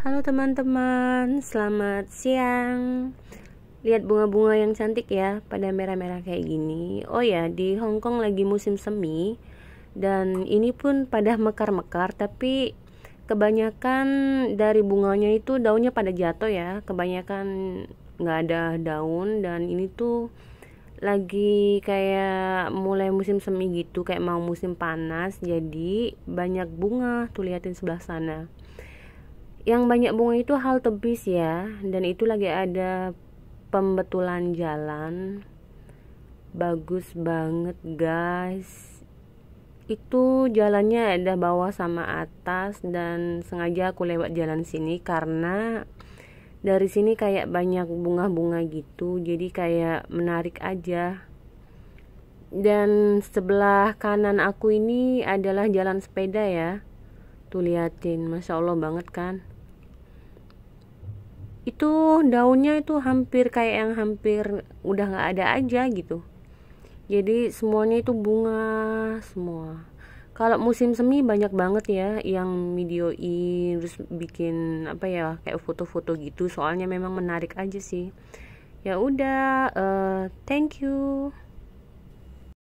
Halo teman-teman, selamat siang. Lihat bunga-bunga yang cantik ya, pada merah-merah kayak gini. Oh ya, di Hong Kong lagi musim semi dan ini pun pada mekar-mekar tapi kebanyakan dari bunganya itu daunnya pada jatuh ya. Kebanyakan nggak ada daun dan ini tuh lagi kayak mulai musim semi gitu, kayak mau musim panas. Jadi banyak bunga, tuh liatin sebelah sana yang banyak bunga itu hal tebis ya dan itu lagi ada pembetulan jalan bagus banget guys itu jalannya ada bawah sama atas dan sengaja aku lewat jalan sini karena dari sini kayak banyak bunga-bunga gitu jadi kayak menarik aja dan sebelah kanan aku ini adalah jalan sepeda ya tuh liatin masya allah banget kan itu daunnya itu hampir kayak yang hampir udah nggak ada aja gitu jadi semuanya itu bunga semua kalau musim semi banyak banget ya yang videoin terus bikin apa ya kayak foto-foto gitu soalnya memang menarik aja sih ya udah uh, thank you